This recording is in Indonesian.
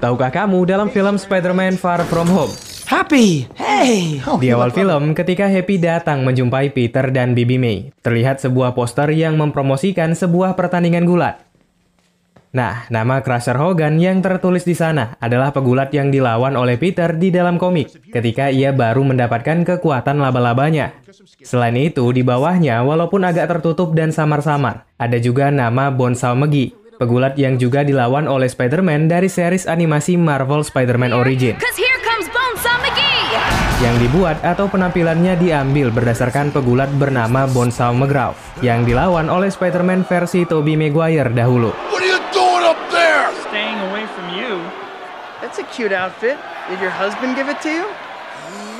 Tahukah kamu dalam film Spider-Man Far From Home? Happy! Hey! Di awal film, ketika Happy datang menjumpai Peter dan Bibi May, terlihat sebuah poster yang mempromosikan sebuah pertandingan gulat. Nah, nama Crusher Hogan yang tertulis di sana adalah pegulat yang dilawan oleh Peter di dalam komik ketika ia baru mendapatkan kekuatan laba-labanya. Selain itu, di bawahnya, walaupun agak tertutup dan samar-samar, ada juga nama Bonsal McGee. Pegulat yang juga dilawan oleh Spider-Man dari series animasi Marvel Spider-Man Origin. Yang dibuat atau penampilannya diambil berdasarkan pegulat bernama Bonsal McGraw yang dilawan oleh Spider-Man versi Tobey Maguire dahulu. cute outfit. Did your husband give it to you?